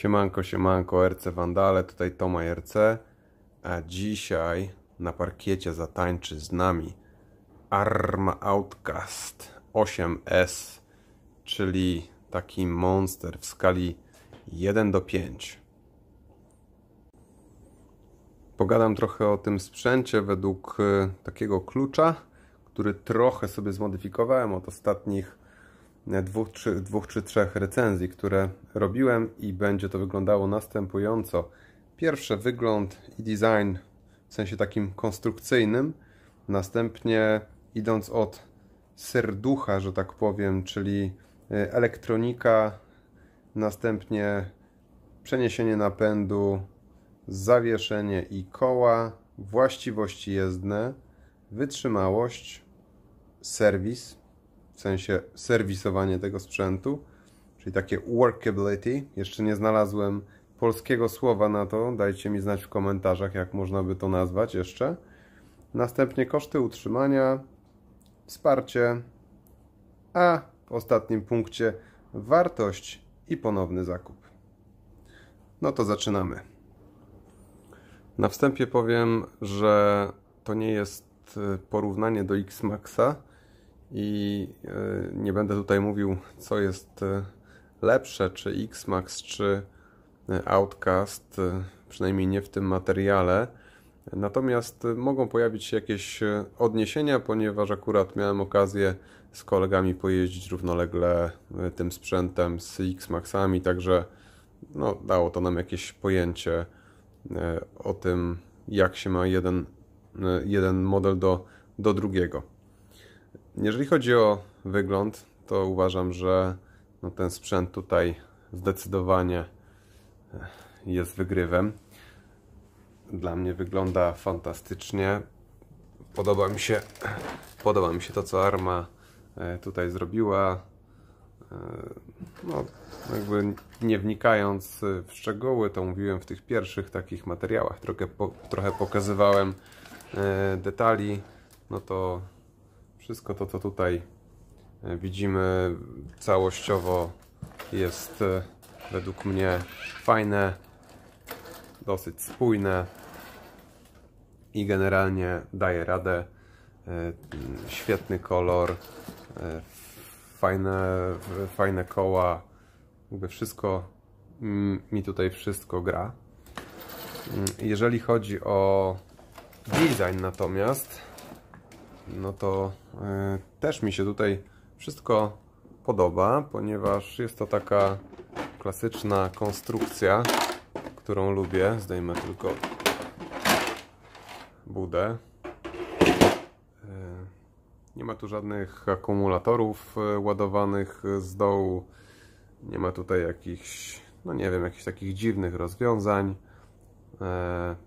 Siemanko, siemanko, RC Wandale, tutaj Toma RC, a dzisiaj na parkiecie zatańczy z nami Arma Outcast 8S, czyli taki monster w skali 1 do 5. Pogadam trochę o tym sprzęcie według e, takiego klucza, który trochę sobie zmodyfikowałem od ostatnich E, dwóch czy, dwóch czy trzech recenzji, które robiłem i będzie to wyglądało następująco. Pierwsze wygląd i design w sensie takim konstrukcyjnym, następnie idąc od serducha, że tak powiem, czyli e, elektronika, następnie przeniesienie napędu, zawieszenie i koła, właściwości jezdne, wytrzymałość, serwis, w sensie serwisowanie tego sprzętu, czyli takie workability. Jeszcze nie znalazłem polskiego słowa na to, dajcie mi znać w komentarzach, jak można by to nazwać jeszcze. Następnie koszty utrzymania, wsparcie, a w ostatnim punkcie wartość i ponowny zakup. No to zaczynamy. Na wstępie powiem, że to nie jest e, porównanie do Xmaxa i e, nie będę tutaj mówił, co jest e, lepsze, czy X-Max, czy e, Outcast, przynajmniej nie w tym materiale. Natomiast mogą pojawić się jakieś odniesienia, ponieważ akurat miałem okazję z kolegami pojeździć równolegle tym sprzętem z X-Maxami, także no, dało to nam jakieś pojęcie o tym, jak się ma jeden, jeden model do, do drugiego. Jeżeli chodzi o wygląd, to uważam, że no ten sprzęt tutaj zdecydowanie e, jest wygrywem. Dla mnie wygląda fantastycznie. Podoba mi się, podoba mi się to, co Arma e, tutaj zrobiła. E, no, jakby nie wnikając w szczegóły, to mówiłem w tych pierwszych takich materiałach, trochę, po, trochę pokazywałem detali, no to wszystko to, co tutaj e, widzimy całościowo jest e, według mnie fajne, dosyć spójne i generalnie daje radę. E, świetny kolor, fajne, fajne koła, jakby wszystko mm, mi tutaj wszystko gra. Mm, jeżeli chodzi o design natomiast, no to e, też mi się tutaj wszystko podoba, ponieważ jest to taka klasyczna konstrukcja, którą lubię. Zdejmę tylko budę. E, nie ma tu żadnych akumulatorów e, ładowanych z dołu. Nie ma tutaj jakichś, no nie wiem, jakichś takich dziwnych rozwiązań.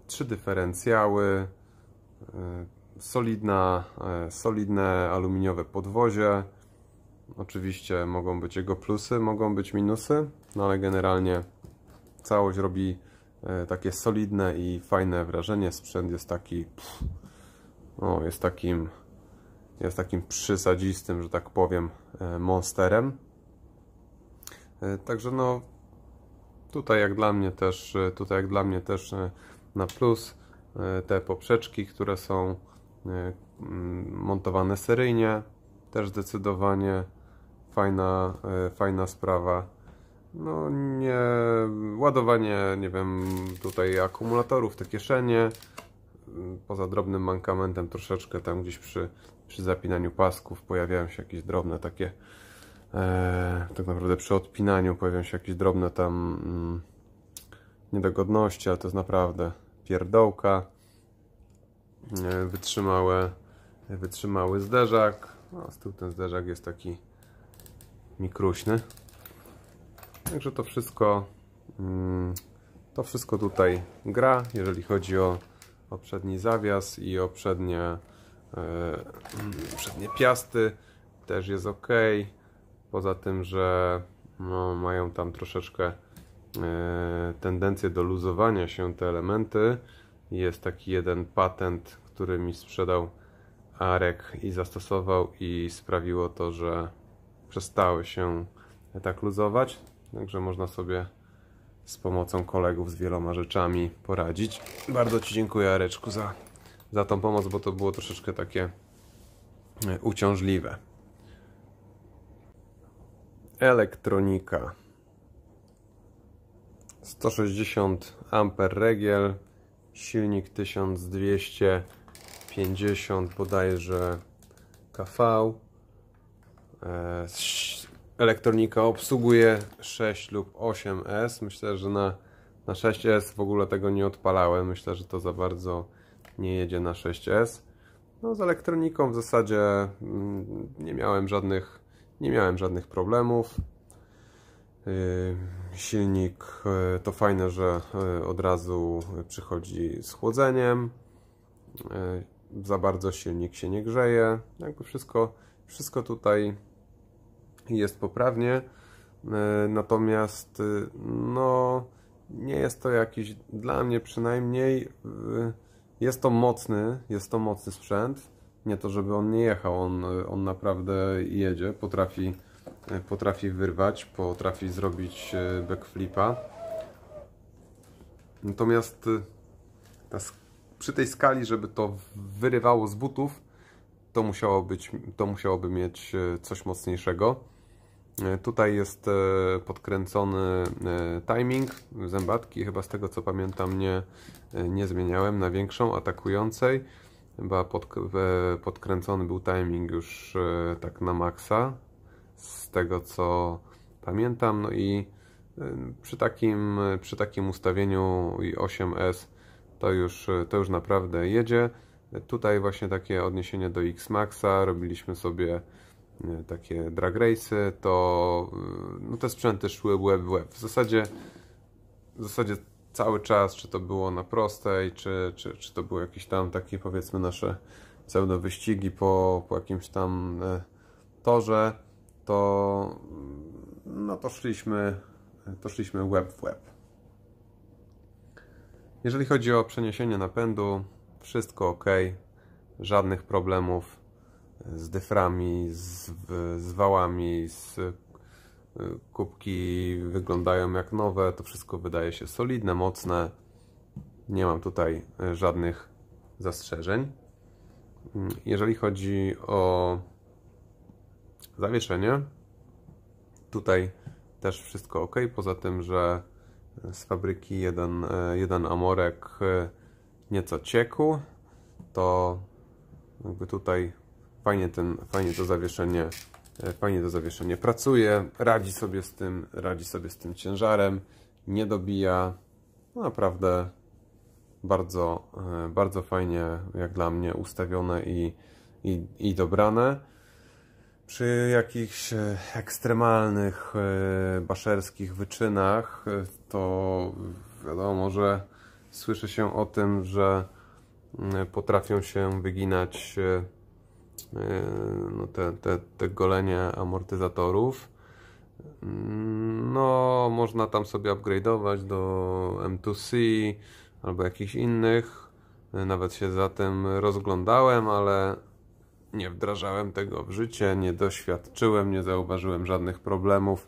Trzy dyferencjały solidna, e, solidne aluminiowe podwozie. Oczywiście mogą być jego plusy, mogą być minusy, no ale generalnie całość robi e, takie solidne i fajne wrażenie. Sprzęt jest taki, pff, no, jest takim, jest takim przysadzistym, że tak powiem, e, monsterem. Także no, tutaj jak dla mnie też, tutaj jak dla mnie też na plus te poprzeczki, które są E, mm, montowane seryjnie, też zdecydowanie fajna, e, fajna sprawa. No nie, ładowanie, nie wiem, tutaj akumulatorów, te kieszenie, poza drobnym mankamentem troszeczkę tam gdzieś przy, przy zapinaniu pasków pojawiają się jakieś drobne takie e, tak naprawdę przy odpinaniu pojawiają się jakieś drobne tam mm, niedogodności, ale to jest naprawdę pierdołka E, wytrzymałe, wytrzymały zderzak. No, z tyłu ten zderzak jest taki mikruśny. Także to wszystko mm, to wszystko tutaj gra, jeżeli chodzi o, o przedni zawias i o przednie, yy, przednie piasty też jest ok. Poza tym, że no, mają tam troszeczkę yy, tendencję do luzowania się te elementy, jest taki jeden patent, który mi sprzedał Arek i zastosował i sprawiło to, że przestały się tak luzować. Także można sobie z pomocą kolegów z wieloma rzeczami poradzić. Bardzo Ci dziękuję Areczku za, za tą pomoc, bo to było troszeczkę takie e, uciążliwe. Elektronika. 160 amper regiel, silnik 1250 bodajże KV e, elektronika obsługuje 6 lub 8S myślę, że na, na 6S w ogóle tego nie odpalałem myślę, że to za bardzo nie jedzie na 6S no z elektroniką w zasadzie mm, nie miałem żadnych nie miałem żadnych problemów Y, silnik y, to fajne, że y, od razu przychodzi z chłodzeniem. Za bardzo silnik się nie grzeje. Jakby wszystko, wszystko tutaj jest poprawnie. Natomiast no, nie jest to jakiś, dla mnie przynajmniej, jest to mocny, jest to mocny sprzęt. Nie to, żeby on nie jechał, on, on naprawdę jedzie, potrafi E, potrafi wyrwać, potrafi zrobić e, backflipa. Natomiast e, ta, przy tej skali, żeby to wyrywało z butów, to, musiało być, to musiałoby mieć coś mocniejszego. Tutaj jest podkręcony timing zębatki, chyba z tego co pamiętam nie, nie zmieniałem na większą atakującej. Chyba pod, podkręcony był timing już tak na maksa, z tego co pamiętam. No i y, przy takim, przy takim ustawieniu i 8S to już, to już naprawdę jedzie. Tutaj właśnie takie odniesienie do X-Maxa, robiliśmy sobie y, takie drag race'y, to y, no te sprzęty szły web w web. W zasadzie, w zasadzie cały czas, czy to było na prostej, czy, czy, czy to były jakieś tam takie powiedzmy nasze pseudo wyścigi po, po jakimś tam torze, to, no to, szliśmy, to szliśmy web w web. Jeżeli chodzi o przeniesienie napędu, wszystko ok, żadnych problemów z dyframi, z, z wałami, z kubki wyglądają jak nowe, to wszystko wydaje się solidne, mocne. Nie mam tutaj e, żadnych zastrzeżeń. Mm, jeżeli chodzi o zawieszenie. Tutaj też wszystko ok, poza tym, że z fabryki jeden, e, jeden amorek e, nieco ciekł, to jakby tutaj fajnie, ten, fajnie to zawieszenie e, fajnie to zawieszenie pracuje, radzi sobie z tym, radzi sobie z tym ciężarem, nie dobija, no naprawdę bardzo, bardzo fajnie jak dla mnie ustawione i, i, i dobrane. Przy jakichś e, ekstremalnych e, baszerskich wyczynach e, to wiadomo, że słyszy się o tym, że mm, potrafią się wyginać no, te, te, te golenie amortyzatorów. No, można tam sobie upgrade'ować do M2C albo jakichś innych. Nawet się za tym rozglądałem, ale nie wdrażałem tego w życie, nie doświadczyłem, nie zauważyłem żadnych problemów.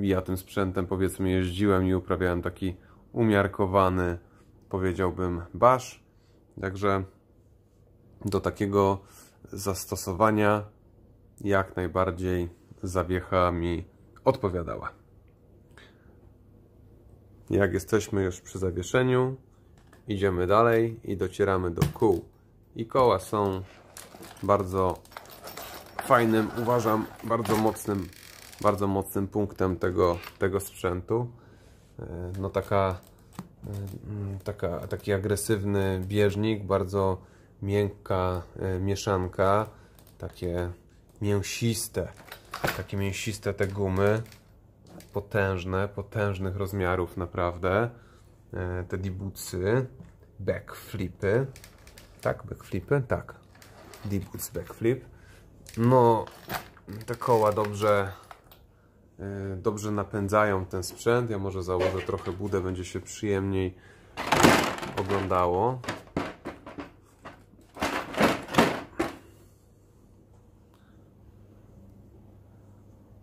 Ja tym sprzętem powiedzmy jeździłem i uprawiałem taki umiarkowany, powiedziałbym, basz. Także do takiego zastosowania jak najbardziej zawiecha mi odpowiadała. Jak jesteśmy już przy zawieszeniu, idziemy dalej i docieramy do kół. I koła są bardzo fajnym, uważam, bardzo mocnym, bardzo mocnym punktem tego, tego sprzętu. E, no taka, e, mm, taka, taki agresywny bieżnik, bardzo miękka e, mieszanka, takie mięsiste, takie mięsiste te gumy, potężne, potężnych rozmiarów naprawdę, te dibucy, backflipy, tak, backflipy, tak, Deep Woods Backflip. No, te koła dobrze, e, dobrze napędzają ten sprzęt. Ja może założę trochę budę, będzie się przyjemniej oglądało.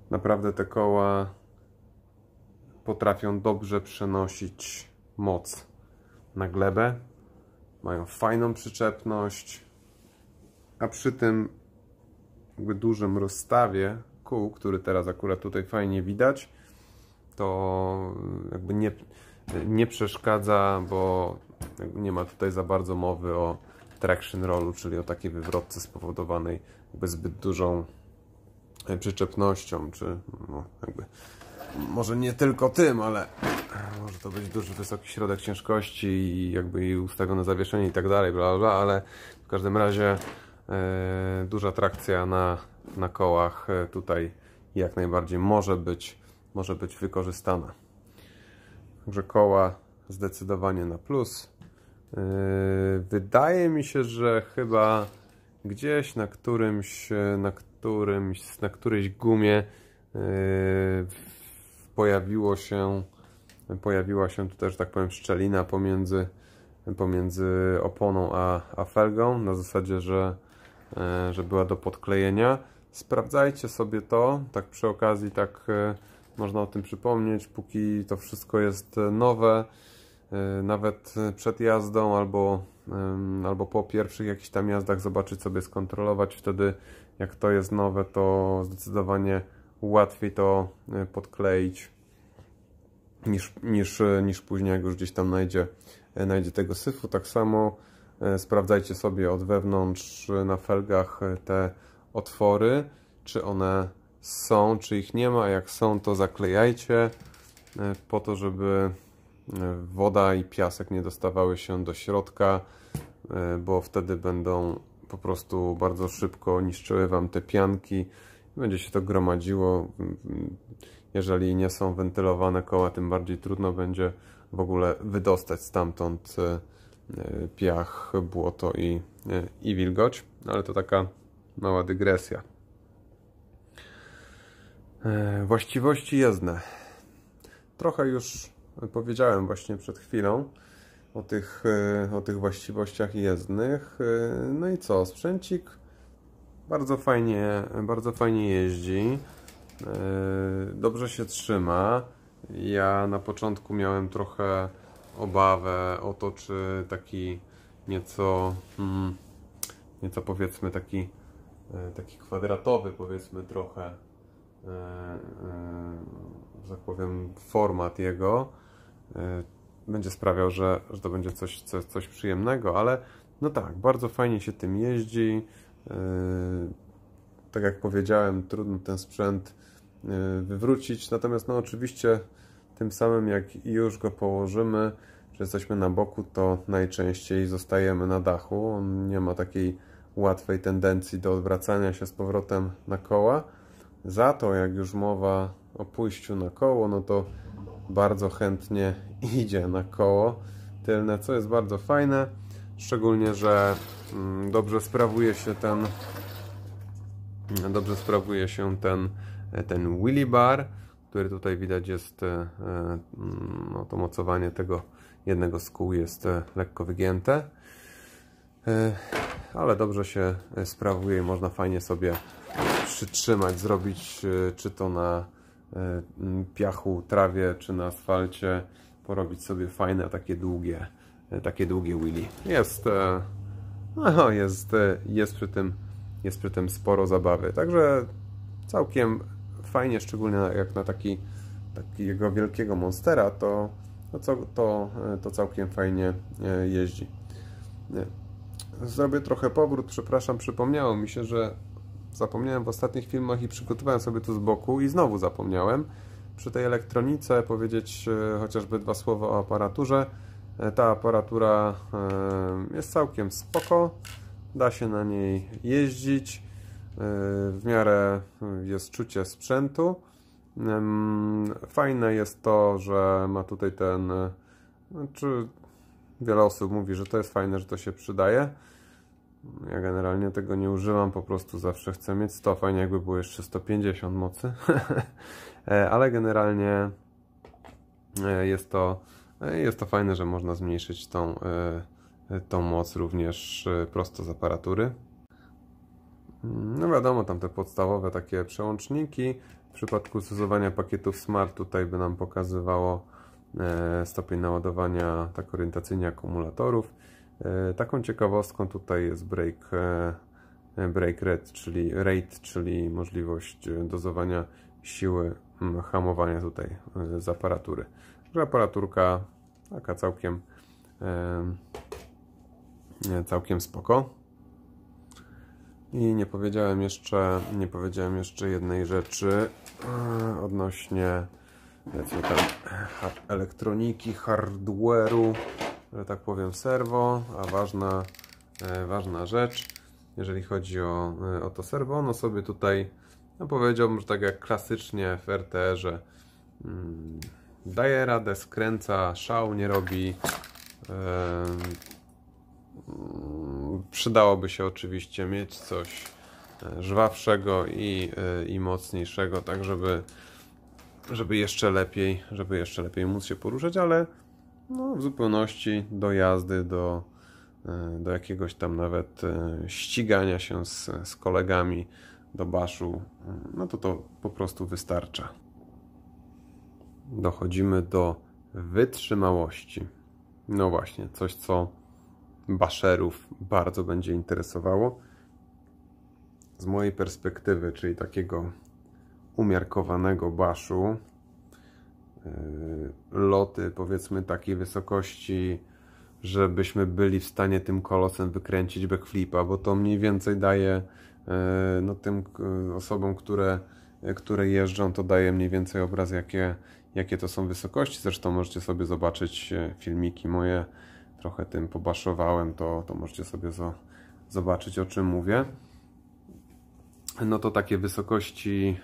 Naprawdę te koła potrafią dobrze przenosić moc na glebę. Mają fajną przyczepność a przy tym jakby dużym rozstawie kół, który teraz akurat tutaj fajnie widać, to jakby nie, nie przeszkadza, bo nie ma tutaj za bardzo mowy o traction rollu, czyli o takiej wywrotce spowodowanej jakby zbyt dużą e, przyczepnością, czy no, jakby może nie tylko tym, ale może to być duży, wysoki środek ciężkości i jakby i ustawione zawieszenie i tak dalej, bla, bla, ale w każdym razie E, duża trakcja na, na kołach e, tutaj jak najbardziej może być, może być wykorzystana. Także koła zdecydowanie na plus. E, wydaje mi się, że chyba gdzieś na którymś, na którymś, na którejś gumie pojawiło się, pojawiła się tutaj też, tak powiem, szczelina pomiędzy, pomiędzy oponą a, a felgą, na zasadzie, że E, że była do podklejenia. Sprawdzajcie sobie to, tak przy okazji, tak e, można o tym przypomnieć, póki to wszystko jest e, nowe, nawet przed jazdą albo, albo po pierwszych jakichś tam jazdach zobaczyć sobie, skontrolować. Wtedy jak to jest nowe, to zdecydowanie łatwiej to podkleić niż, niż, niż później, jak już gdzieś tam najdzie, najdzie tego syfu. Tak samo E, sprawdzajcie sobie od wewnątrz e, na felgach e, te otwory, czy one są, czy ich nie ma. Jak są, to zaklejajcie po to, żeby woda i piasek nie dostawały się do środka, bo wtedy będą po prostu bardzo szybko niszczyły Wam te pianki. Będzie się to gromadziło. Jeżeli nie są wentylowane koła, tym bardziej trudno będzie w ogóle wydostać stamtąd E, piach, błoto i, e, i wilgoć, no, ale to taka mała dygresja. E, właściwości jezdne. Trochę już powiedziałem właśnie przed chwilą o tych, o tych właściwościach jezdnych. No i co, sprzęcik bardzo fajnie, bardzo fajnie jeździ, dobrze się trzyma. Ja na początku miałem trochę obawę o to, czy taki nieco, mm, nieco powiedzmy taki, e, taki kwadratowy powiedzmy trochę yy, yy, tak powiem format jego yy, będzie sprawiał, że, że to będzie coś, coś, coś przyjemnego, ale no tak, bardzo fajnie się tym jeździ. Tak jak powiedziałem, trudno ten sprzęt wywrócić, natomiast no oczywiście tym samym jak już go położymy, że jesteśmy na boku, to najczęściej zostajemy na dachu. On nie ma takiej łatwej tendencji do odwracania się z powrotem na koła. Za to jak już mowa o pójściu na koło, no to bardzo chętnie idzie na koło tylne, co jest bardzo fajne. Szczególnie, że mm, dobrze sprawuje się ten dobrze sprawuje się ten, ten Willy bar który tutaj widać jest, e, e, mm, no to mocowanie tego jednego z kół jest e, lekko wygięte, ale dobrze się sprawuje i można fajnie sobie przytrzymać, zrobić czy to na piachu, trawie, czy na asfalcie, porobić sobie fajne takie długie, takie długie willy. Jest, no jest, jest przy tym jest przy tym sporo zabawy, także całkiem fajnie, szczególnie jak na taki, takiego wielkiego monstera, to, no co to, e, to całkiem fajnie e, jeździ. Zrobię trochę powrót, przepraszam, przypomniało mi się, że zapomniałem w ostatnich filmach i przygotowałem sobie tu z boku i znowu zapomniałem przy tej elektronice powiedzieć e, chociażby dwa słowa o aparaturze. Ta aparatura jest całkiem spoko, da się na niej jeździć. Y, w miarę y, jest czucie sprzętu. Fajne jest to, że ma tutaj ten, y, znaczy wiele osób mówi, że to jest fajne, że to się przydaje. Ja generalnie tego nie używam, po prostu zawsze chcę mieć 100, fajnie jakby było jeszcze 150 mocy, e, ale generalnie e, jest to, e, jest to fajne, że można zmniejszyć tą, tą moc również prosto z aparatury. No wiadomo, tam te podstawowe takie przełączniki. W przypadku stosowania pakietów Smart tutaj by nam pokazywało e, stopień naładowania tak orientacyjnie akumulatorów. E, taką ciekawostką tutaj jest break, e, break rate, czyli rate, czyli możliwość dozowania siły hamowania tutaj z aparatury. Że aparaturka taka całkiem całkiem spoko. I nie powiedziałem jeszcze, nie powiedziałem jeszcze jednej rzeczy e, odnośnie tam elektroniki, hardware'u, że tak powiem serwo, a ważna, e, ważna rzecz, jeżeli chodzi o, e, o to serwo, ono sobie tutaj, no powiedziałbym, że tak jak klasycznie w RTR-ze hmm, daje radę, skręca, szał nie robi, hmm, Przydałoby się oczywiście mieć coś e, żwawszego i, e, i mocniejszego, tak żeby, żeby jeszcze lepiej, żeby jeszcze lepiej móc się poruszać, ale no, w zupełności do jazdy, do, e, do jakiegoś tam nawet ścigania się z, z kolegami do baszu, mm, no to to po prostu wystarcza. Dochodzimy do wytrzymałości. No właśnie, coś co baszerów bardzo będzie interesowało. Z mojej perspektywy, czyli takiego umiarkowanego baszu, yy, loty powiedzmy takiej wysokości, żebyśmy byli w stanie tym kolosem wykręcić backflipa, bo to mniej więcej daje yy, no, tym yy, osobom, które, które jeżdżą, to daje mniej więcej obraz, jakie, jakie to są wysokości. Zresztą możecie sobie zobaczyć filmiki moje trochę tym pobaszowałem, to, to możecie sobie zo, zobaczyć o czym mówię. No to takie wysokości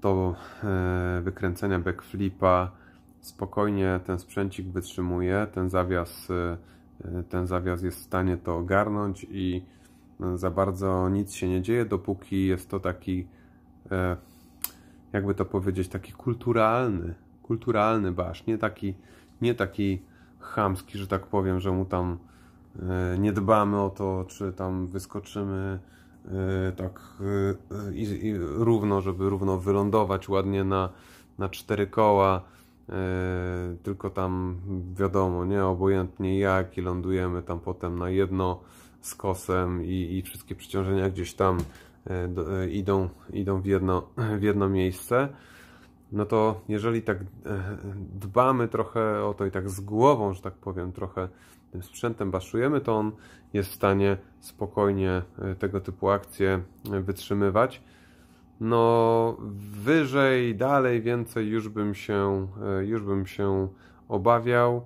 to e, wykręcenia backflipa spokojnie ten sprzęcik wytrzymuje, ten zawias, e, ten zawias jest w stanie to ogarnąć i e, za bardzo nic się nie dzieje, dopóki jest to taki, e, jakby to powiedzieć, taki kulturalny, kulturalny basz, nie taki, nie taki chamski, że tak powiem, że mu tam e, nie dbamy o to, czy tam wyskoczymy e, tak e, i, i równo, żeby równo wylądować ładnie na, na cztery koła. Tylko tam wiadomo, nie obojętnie jak i lądujemy tam potem na jedno z kosem i, i wszystkie przeciążenia gdzieś tam idą, idą w, jedno, w jedno miejsce no to jeżeli tak e, dbamy trochę o to i tak z głową, że tak powiem, trochę tym sprzętem baszujemy, to on jest w stanie spokojnie e, tego typu akcje e, wytrzymywać. No wyżej, dalej, więcej już bym się, już bym się obawiał.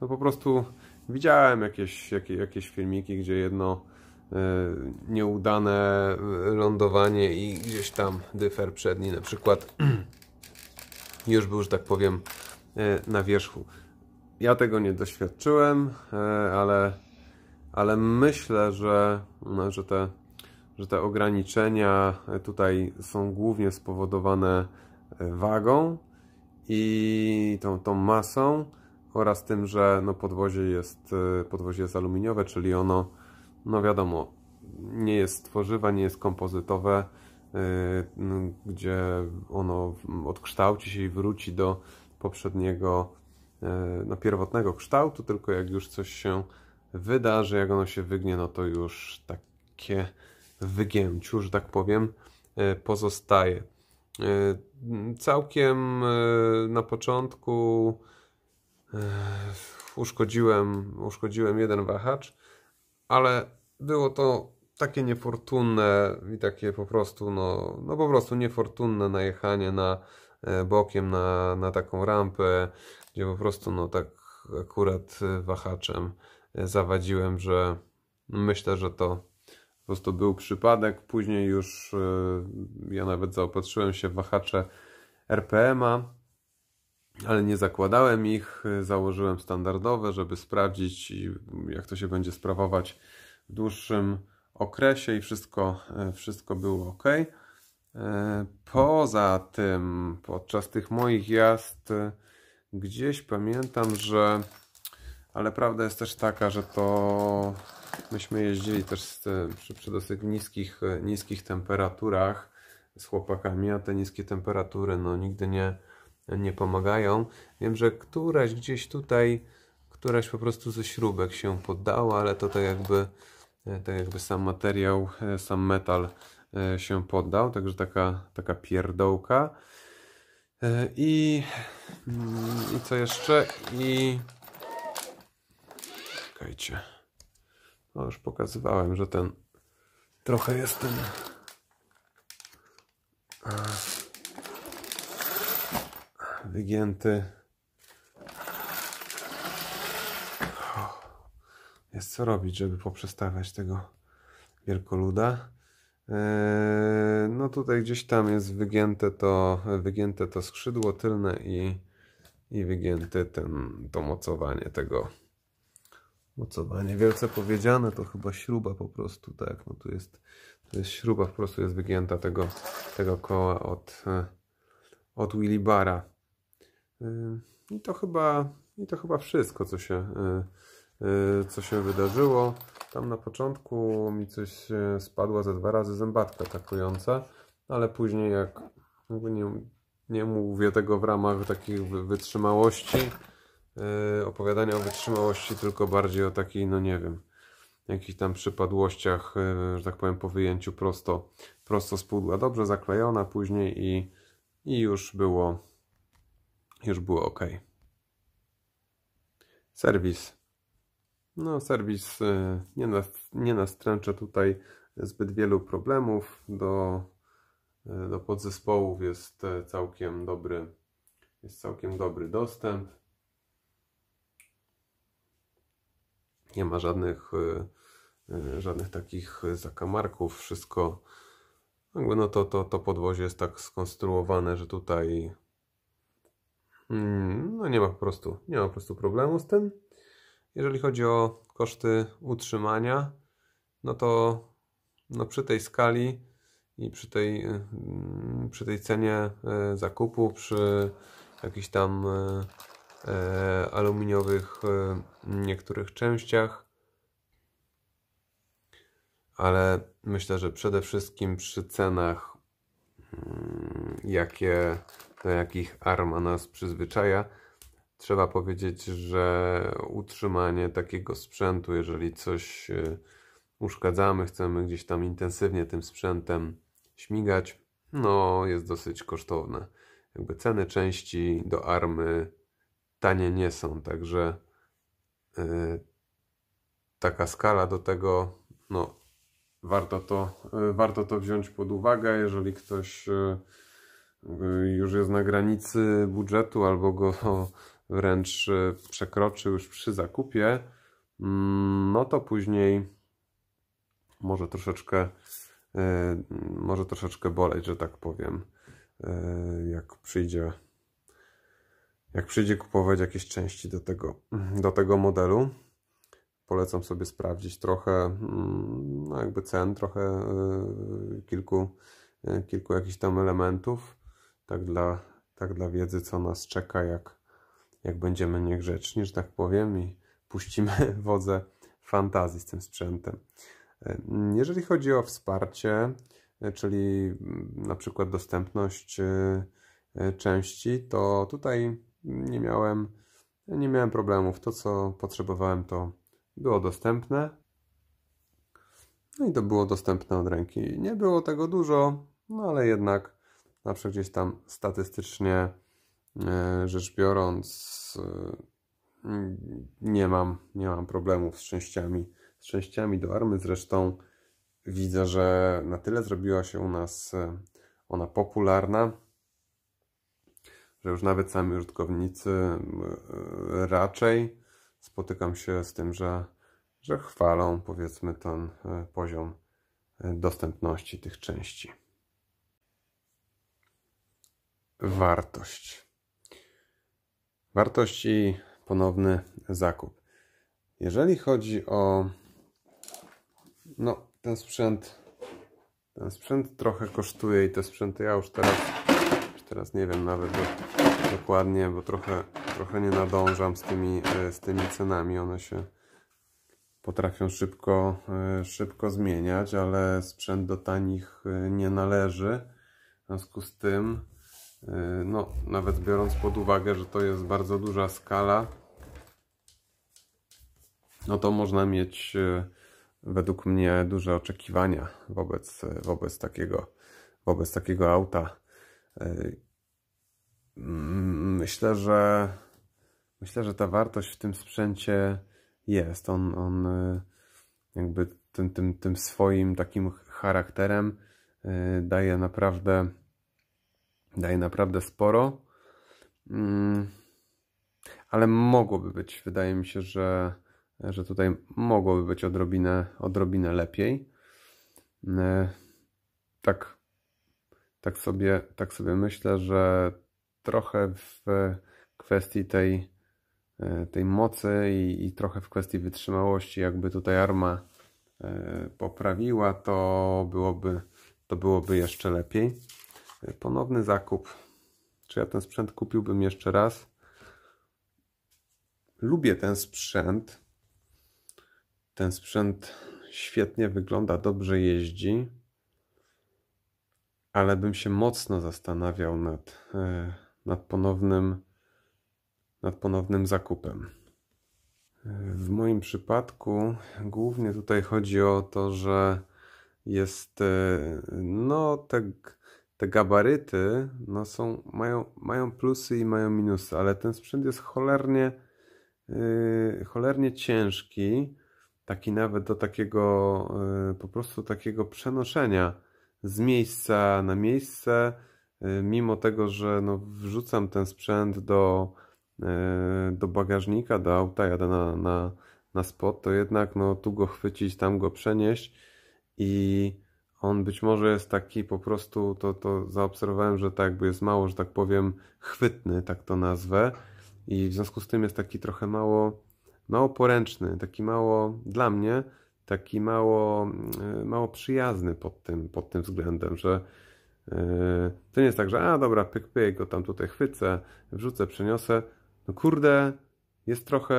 No po prostu widziałem jakieś, jakieś, jakieś filmiki, gdzie jedno Y, nieudane lądowanie i gdzieś tam dyfer przedni na przykład już był, że tak powiem, y, na wierzchu. Ja tego nie doświadczyłem, y, ale, ale myślę, że, no, że, te, że te ograniczenia tutaj są głównie spowodowane wagą i tą, tą masą oraz tym, że no, podwozie, jest, podwozie jest aluminiowe, czyli ono no wiadomo, nie jest tworzywa nie jest kompozytowe, y, gdzie ono odkształci się i wróci do poprzedniego, y, no pierwotnego kształtu, tylko jak już coś się wydarzy, jak ono się wygnie, no to już takie wygięciu, że tak powiem, y, pozostaje. Całkiem na początku uszkodziłem, uszkodziłem jeden wahacz, ale było to takie niefortunne i takie po prostu, no, no po prostu niefortunne najechanie na e, bokiem na, na taką rampę, gdzie po prostu no tak akurat e, wahaczem e, zawadziłem, że no, myślę, że to po prostu był przypadek. Później już ja nawet zaopatrzyłem się w wahacze RPM-a ale nie zakładałem ich, założyłem standardowe, żeby sprawdzić, jak to się będzie sprawować w dłuższym okresie i wszystko, e, wszystko było ok. E, poza tym, podczas tych moich jazd, e, gdzieś pamiętam, że ale prawda jest też taka, że to myśmy jeździli też z, przy, przy dosyć niskich, niskich temperaturach z chłopakami, a te niskie temperatury no, nigdy nie, nie pomagają. Wiem, że któraś gdzieś tutaj, któraś po prostu ze śrubek się poddała, ale to tak jakby, e, tak jakby sam materiał, e, sam metal e, się poddał, także taka, taka pierdołka. I, mm, I co jeszcze? I czekajcie. No już pokazywałem, że ten trochę jest ten wygięty. Jest co robić, żeby poprzestawiać tego wielkoluda. Eee, no tutaj gdzieś tam jest wygięte to, wygięte to skrzydło tylne i, i wygięte ten, to mocowanie tego. Mocowanie wielce powiedziane to chyba śruba po prostu, tak. No tu jest, tu jest śruba po prostu jest wygięta tego, tego koła od, e, od Willy Bara. Y, I to chyba, i to chyba wszystko, co się, y, y, co się wydarzyło. Tam na początku mi coś spadła ze dwa razy zębatka atakująca, ale później jak nie, nie mówię tego w ramach takich wytrzymałości, opowiadania o wytrzymałości, tylko bardziej o takiej, no nie wiem, jakichś tam przypadłościach, że tak powiem, po wyjęciu prosto, prosto z pudła. Dobrze zaklejona później i, i już było już było ok. Serwis. No, serwis e, nie, nas, nie nastręcza tutaj zbyt wielu problemów. Do, e, do podzespołów jest e, całkiem dobry, jest całkiem dobry dostęp. Nie ma żadnych, żadnych takich zakamarków. Wszystko, jakby no to, to, to podwozie jest tak skonstruowane, że tutaj Mm, no nie ma po prostu, nie ma po prostu problemu z tym. Jeżeli chodzi o koszty utrzymania, no to no przy tej skali i przy tej, mm, przy tej cenie e, zakupu, przy jakichś tam e, e, aluminiowych niektórych częściach, ale myślę, że przede wszystkim przy cenach, mm, jakie do jakich arma nas przyzwyczaja. Trzeba powiedzieć, że utrzymanie takiego sprzętu, jeżeli coś y, uszkadzamy, chcemy gdzieś tam intensywnie tym sprzętem śmigać, no jest dosyć kosztowne. Jakby ceny części do army tanie nie są, także y, taka skala do tego, no warto to, y, warto to wziąć pod uwagę, jeżeli ktoś yy, Y, już jest na granicy budżetu albo go wręcz y, przekroczył już przy zakupie, mm, no to później może troszeczkę, y, może troszeczkę boleć, że tak powiem, jak przyjdzie, jak przyjdzie kupować jakieś części do tego, do tego modelu. Polecam sobie sprawdzić trochę, mm, no jakby cen, trochę kilku, kilku jakichś tam elementów tak dla, tak dla wiedzy, co nas czeka, jak, jak będziemy niegrzeczni, że tak powiem, i puścimy wodze fantazji z tym sprzętem. Jeżeli chodzi o wsparcie, czyli na przykład dostępność e, e, części, to tutaj nie miałem, nie miałem problemów. To, co potrzebowałem, to było dostępne. No i to było dostępne od ręki. Nie było tego dużo, no ale jednak Zawsze gdzieś tam statystycznie e, rzecz biorąc e, nie mam, nie mam problemów z częściami, z częściami do army. Zresztą widzę, że na tyle zrobiła się u nas e, ona popularna, że już nawet sami użytkownicy raczej spotykam się z tym, że, że chwalą powiedzmy ten poziom dostępności tych części wartość. Wartość i ponowny zakup. Jeżeli chodzi o no, ten sprzęt, ten sprzęt trochę kosztuje i te sprzęty ja już teraz, już teraz nie wiem nawet do, dokładnie, bo trochę, trochę nie nadążam z tymi, e, z tymi cenami. One się potrafią szybko, e, szybko zmieniać, ale sprzęt do tanich e, nie należy. W związku z tym Y, no, nawet biorąc pod uwagę, że to jest bardzo duża skala, no to można mieć y, według mnie duże oczekiwania wobec, y, wobec, takiego, wobec takiego auta. Mm, myślę, że myślę, że ta wartość w tym sprzęcie jest. On, on jakby tym, tym, tym swoim takim charakterem daje naprawdę daje naprawdę sporo. Mm, ale mogłoby być, wydaje mi się, że, że tutaj mogłoby być odrobinę, odrobinę lepiej. E, tak, tak, sobie, tak sobie myślę, że trochę w kwestii tej, e, tej mocy i, i trochę w kwestii wytrzymałości, jakby tutaj arma e, poprawiła, to byłoby, to byłoby jeszcze lepiej. E, ponowny zakup. Czy ja ten sprzęt kupiłbym jeszcze raz? Lubię ten sprzęt. Ten sprzęt świetnie wygląda, dobrze jeździ, ale bym się mocno zastanawiał nad, e, nad, ponownym, nad ponownym zakupem. E, w moim przypadku głównie tutaj chodzi o to, że jest no tak te gabaryty no są, mają, mają plusy i mają minusy, ale ten sprzęt jest cholernie, yy, cholernie ciężki, taki nawet do takiego yy, po prostu takiego przenoszenia z miejsca na miejsce, yy, mimo tego, że no, wrzucam ten sprzęt do, yy, do bagażnika, do auta, jadę na, na, na spot, to jednak no, tu go chwycić, tam go przenieść i on być może jest taki po prostu, to, to zaobserwowałem, że tak jakby jest mało, że tak powiem, chwytny, tak to nazwę. I w związku z tym jest taki trochę mało, mało poręczny, taki mało dla mnie, taki mało, e, mało przyjazny pod tym, pod tym względem, że yy, to nie jest tak, że a dobra, pyk, pyk, go tam tutaj chwycę, wrzucę, przeniosę. No kurde, jest trochę,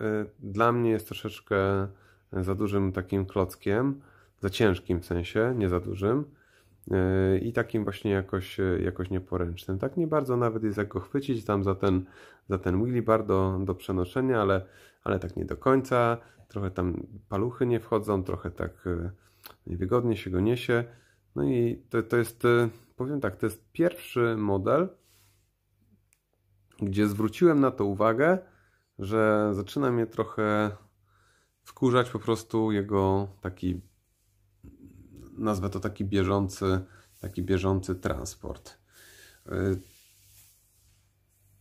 yy, dla mnie jest troszeczkę za dużym takim klockiem za ciężkim w sensie, nie za dużym y, i takim właśnie jakoś, y, jakoś nieporęcznym. Tak nie bardzo nawet jest jak go chwycić tam za ten, za ten wheelie bar do, do przenoszenia, ale, ale tak nie do końca. Trochę tam paluchy nie wchodzą, trochę tak y, niewygodnie się go niesie. No i to, to jest, powiem tak, to jest pierwszy model, gdzie zwróciłem na to uwagę, że zaczyna mnie trochę wkurzać po prostu jego taki nazwę to taki bieżący, taki bieżący transport. Y,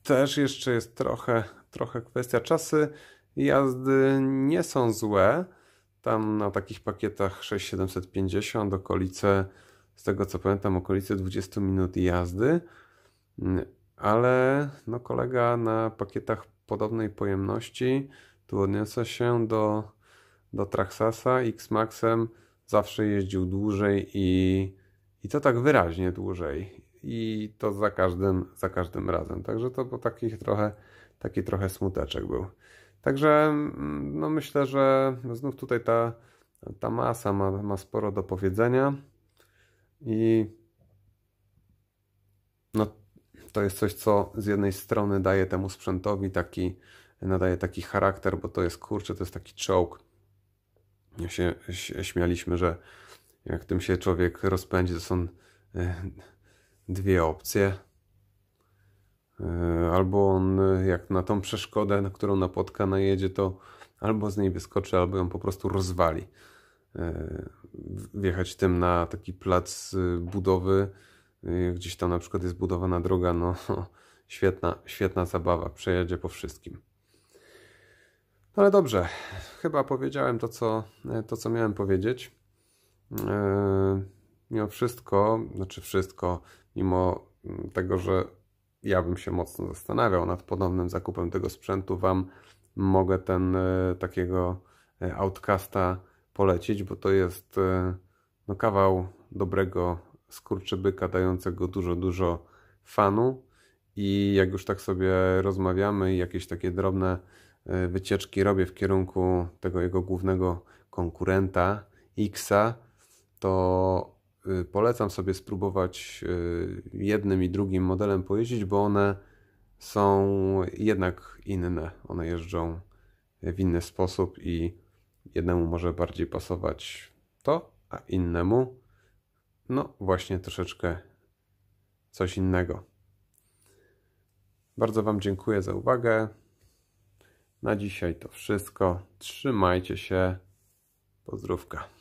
też jeszcze jest trochę, trochę kwestia czasy. Jazdy nie są złe. Tam na takich pakietach 6750 okolice, z tego co pamiętam, okolice 20 minut jazdy. Mm, ale no, kolega na pakietach podobnej pojemności tu odniosę się do, do Traxasa X-Maxem zawsze jeździł dłużej i, i to tak wyraźnie dłużej. I to za każdym, za każdym razem. Także to po takich trochę, taki trochę smuteczek był. Także mm, no myślę, że znów tutaj ta, ta masa ma, ma sporo do powiedzenia i no, to jest coś, co z jednej strony daje temu sprzętowi taki, nadaje taki charakter, bo to jest kurczę, to jest taki czołg się śmialiśmy, że jak tym się człowiek rozpędzi, to są e, dwie opcje. E, albo on, jak na tą przeszkodę, na którą napotka, najedzie, to albo z niej wyskoczy, albo ją po prostu rozwali. E, wjechać tym na taki plac y, budowy, y, gdzieś tam na przykład jest budowana droga, no świetna, świetna zabawa, przejedzie po wszystkim. No ale dobrze, chyba powiedziałem to, co, to, co miałem powiedzieć. E, mimo wszystko, znaczy wszystko, mimo tego, że ja bym się mocno zastanawiał nad podobnym zakupem tego sprzętu, Wam mogę ten e, takiego e, Outcasta polecić, bo to jest no, kawał dobrego skurczybyka dającego dużo, dużo fanu i jak już tak sobie rozmawiamy i jakieś takie drobne Y, wycieczki robię w kierunku tego jego głównego konkurenta Xa, to y, polecam sobie spróbować y, jednym i drugim modelem pojeździć, bo one są jednak inne. One jeżdżą w inny sposób i jednemu może bardziej pasować to, a innemu no właśnie troszeczkę coś innego. Bardzo Wam dziękuję za uwagę. Na dzisiaj to wszystko. Trzymajcie się. Pozdrówka.